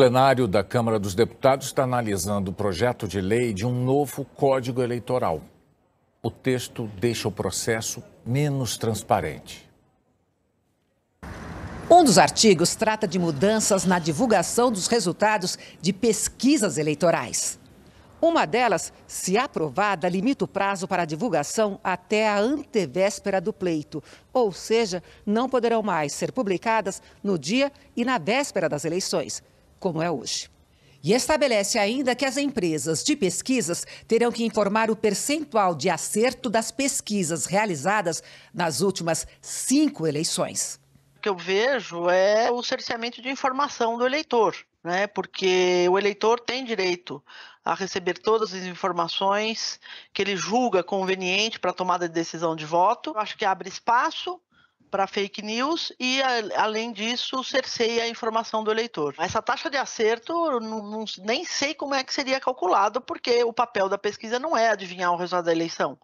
plenário da Câmara dos Deputados está analisando o projeto de lei de um novo Código Eleitoral. O texto deixa o processo menos transparente. Um dos artigos trata de mudanças na divulgação dos resultados de pesquisas eleitorais. Uma delas, se aprovada, limita o prazo para a divulgação até a antevéspera do pleito, ou seja, não poderão mais ser publicadas no dia e na véspera das eleições como é hoje. E estabelece ainda que as empresas de pesquisas terão que informar o percentual de acerto das pesquisas realizadas nas últimas cinco eleições. O que eu vejo é o cerceamento de informação do eleitor, né? porque o eleitor tem direito a receber todas as informações que ele julga conveniente para a tomada de decisão de voto. Eu acho que abre espaço para fake news e, a, além disso, cerceia a informação do eleitor. Essa taxa de acerto, não, não, nem sei como é que seria calculado, porque o papel da pesquisa não é adivinhar o resultado da eleição.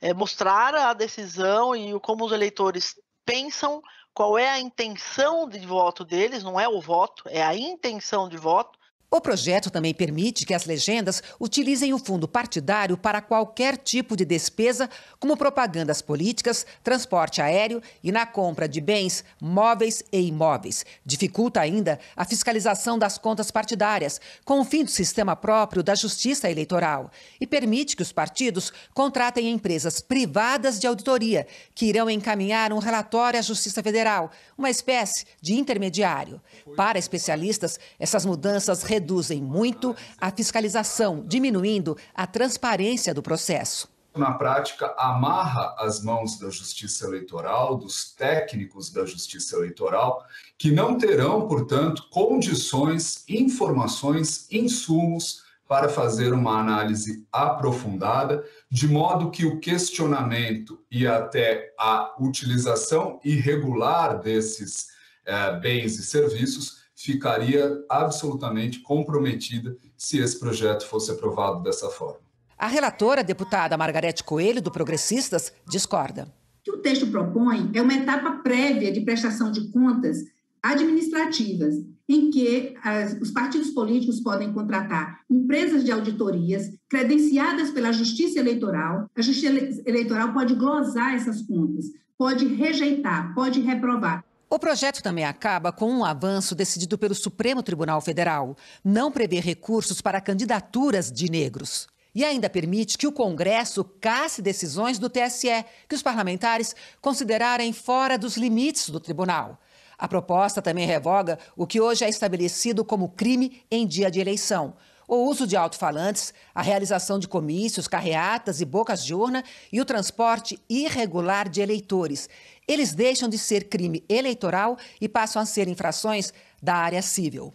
É mostrar a decisão e como os eleitores pensam, qual é a intenção de voto deles, não é o voto, é a intenção de voto, o projeto também permite que as legendas utilizem o fundo partidário para qualquer tipo de despesa, como propagandas políticas, transporte aéreo e na compra de bens, móveis e imóveis. Dificulta ainda a fiscalização das contas partidárias, com o fim do sistema próprio da Justiça Eleitoral, e permite que os partidos contratem empresas privadas de auditoria, que irão encaminhar um relatório à Justiça Federal, uma espécie de intermediário. Para especialistas, essas mudanças reduzem muito a fiscalização, diminuindo a transparência do processo na prática, amarra as mãos da justiça eleitoral, dos técnicos da justiça eleitoral, que não terão, portanto, condições, informações, insumos para fazer uma análise aprofundada, de modo que o questionamento e até a utilização irregular desses eh, bens e serviços ficaria absolutamente comprometida se esse projeto fosse aprovado dessa forma. A relatora, a deputada Margarete Coelho, do Progressistas, discorda. O que o texto propõe é uma etapa prévia de prestação de contas administrativas, em que as, os partidos políticos podem contratar empresas de auditorias credenciadas pela Justiça Eleitoral. A Justiça Eleitoral pode glosar essas contas, pode rejeitar, pode reprovar. O projeto também acaba com um avanço decidido pelo Supremo Tribunal Federal. Não prevê recursos para candidaturas de negros. E ainda permite que o Congresso casse decisões do TSE, que os parlamentares considerarem fora dos limites do tribunal. A proposta também revoga o que hoje é estabelecido como crime em dia de eleição o uso de alto-falantes, a realização de comícios, carreatas e bocas de urna e o transporte irregular de eleitores. Eles deixam de ser crime eleitoral e passam a ser infrações da área civil.